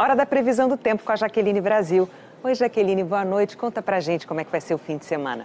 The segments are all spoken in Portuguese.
Hora da previsão do tempo com a Jaqueline Brasil. Oi, Jaqueline, boa noite. Conta pra gente como é que vai ser o fim de semana.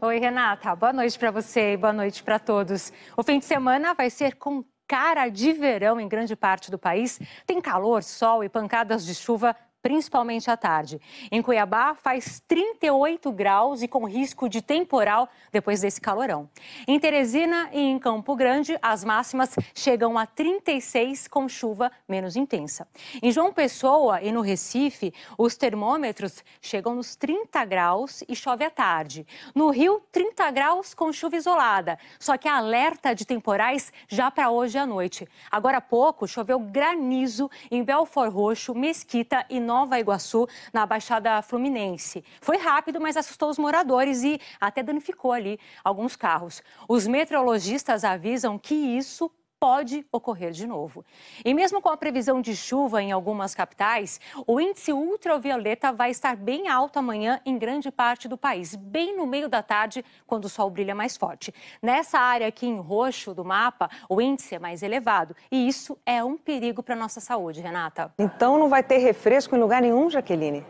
Oi, Renata. Boa noite para você e boa noite para todos. O fim de semana vai ser com cara de verão em grande parte do país. Tem calor, sol e pancadas de chuva principalmente à tarde. Em Cuiabá, faz 38 graus e com risco de temporal depois desse calorão. Em Teresina e em Campo Grande, as máximas chegam a 36 com chuva menos intensa. Em João Pessoa e no Recife, os termômetros chegam nos 30 graus e chove à tarde. No Rio, 30 graus com chuva isolada, só que alerta de temporais já para hoje à noite. Agora há pouco choveu granizo em Belfort Roxo, Mesquita e Nova Nova Iguaçu, na Baixada Fluminense. Foi rápido, mas assustou os moradores e até danificou ali alguns carros. Os meteorologistas avisam que isso pode ocorrer de novo. E mesmo com a previsão de chuva em algumas capitais, o índice ultravioleta vai estar bem alto amanhã em grande parte do país, bem no meio da tarde, quando o sol brilha mais forte. Nessa área aqui em roxo do mapa, o índice é mais elevado e isso é um perigo para nossa saúde, Renata. Então não vai ter refresco em lugar nenhum, Jaqueline?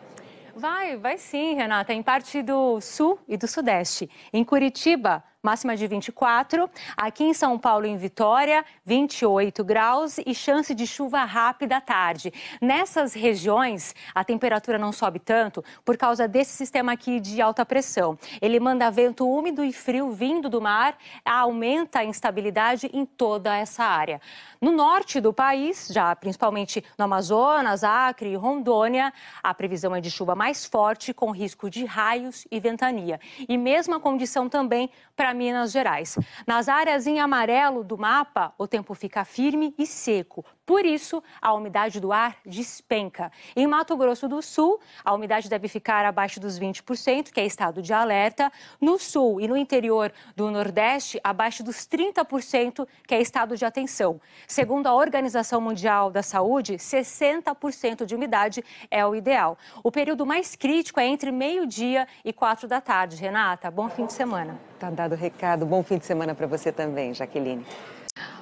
Vai, vai sim, Renata, em parte do sul e do sudeste. Em Curitiba, máxima de 24. Aqui em São Paulo, em Vitória, 28 graus e chance de chuva rápida à tarde. Nessas regiões, a temperatura não sobe tanto por causa desse sistema aqui de alta pressão. Ele manda vento úmido e frio vindo do mar, aumenta a instabilidade em toda essa área. No norte do país, já principalmente no Amazonas, Acre e Rondônia, a previsão é de chuva mais forte, com risco de raios e ventania. E mesma condição também para Minas Gerais. Nas áreas em amarelo do mapa, o tempo fica firme e seco. Por isso, a umidade do ar despenca. Em Mato Grosso do Sul, a umidade deve ficar abaixo dos 20%, que é estado de alerta. No sul e no interior do Nordeste, abaixo dos 30%, que é estado de atenção. Segundo a Organização Mundial da Saúde, 60% de umidade é o ideal. O período mais crítico é entre meio-dia e quatro da tarde. Renata, bom fim de semana. Tá dado recado. Bom fim de semana para você também, Jaqueline.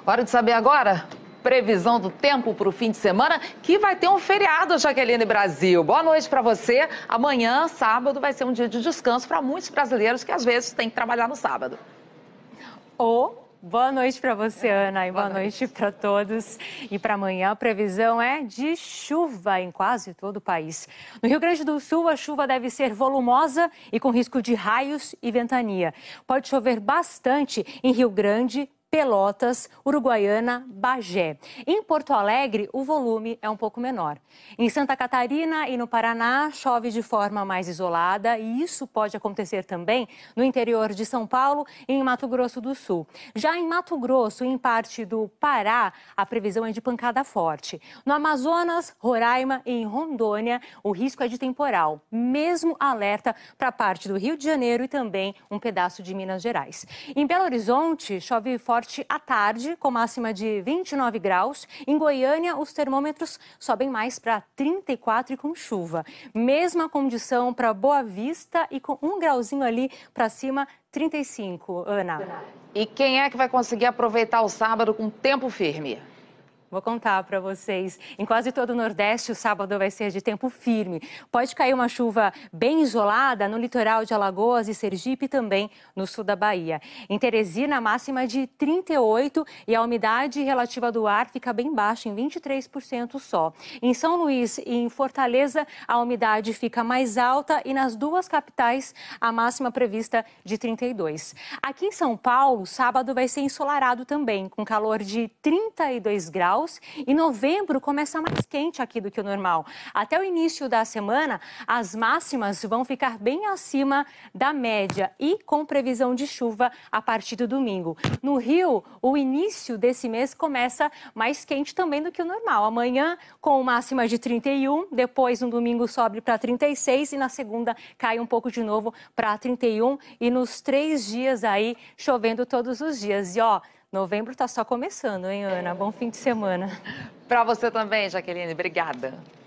Hora de saber agora previsão do tempo para o fim de semana, que vai ter um feriado, Jaqueline Brasil. Boa noite para você. Amanhã, sábado, vai ser um dia de descanso para muitos brasileiros que às vezes têm que trabalhar no sábado. Ou Boa noite para você, é, Ana, e boa, boa noite, noite para todos. E para amanhã, a previsão é de chuva em quase todo o país. No Rio Grande do Sul, a chuva deve ser volumosa e com risco de raios e ventania. Pode chover bastante em Rio Grande, Pelotas, Uruguaiana, Bagé. Em Porto Alegre, o volume é um pouco menor. Em Santa Catarina e no Paraná, chove de forma mais isolada e isso pode acontecer também no interior de São Paulo e em Mato Grosso do Sul. Já em Mato Grosso e em parte do Pará, a previsão é de pancada forte. No Amazonas, Roraima e em Rondônia, o risco é de temporal. Mesmo alerta para parte do Rio de Janeiro e também um pedaço de Minas Gerais. Em Belo Horizonte, chove forte norte à tarde, com máxima de 29 graus. Em Goiânia, os termômetros sobem mais para 34 e com chuva. Mesma condição para Boa Vista e com um grauzinho ali para cima, 35, Ana. E quem é que vai conseguir aproveitar o sábado com tempo firme? Vou contar para vocês. Em quase todo o Nordeste, o sábado vai ser de tempo firme. Pode cair uma chuva bem isolada no litoral de Alagoas e Sergipe também no sul da Bahia. Em Teresina, a máxima é de 38 e a umidade relativa do ar fica bem baixa, em 23% só. Em São Luís e em Fortaleza, a umidade fica mais alta e nas duas capitais, a máxima prevista de 32. Aqui em São Paulo, sábado vai ser ensolarado também, com calor de 32 graus graus e novembro começa mais quente aqui do que o normal. Até o início da semana, as máximas vão ficar bem acima da média e com previsão de chuva a partir do domingo. No Rio, o início desse mês começa mais quente também do que o normal. Amanhã, com máxima de 31, depois no domingo sobe para 36 e na segunda cai um pouco de novo para 31 e nos três dias aí chovendo todos os dias. E ó, Novembro está só começando, hein, Ana? É. Bom fim de semana. Para você também, Jaqueline. Obrigada.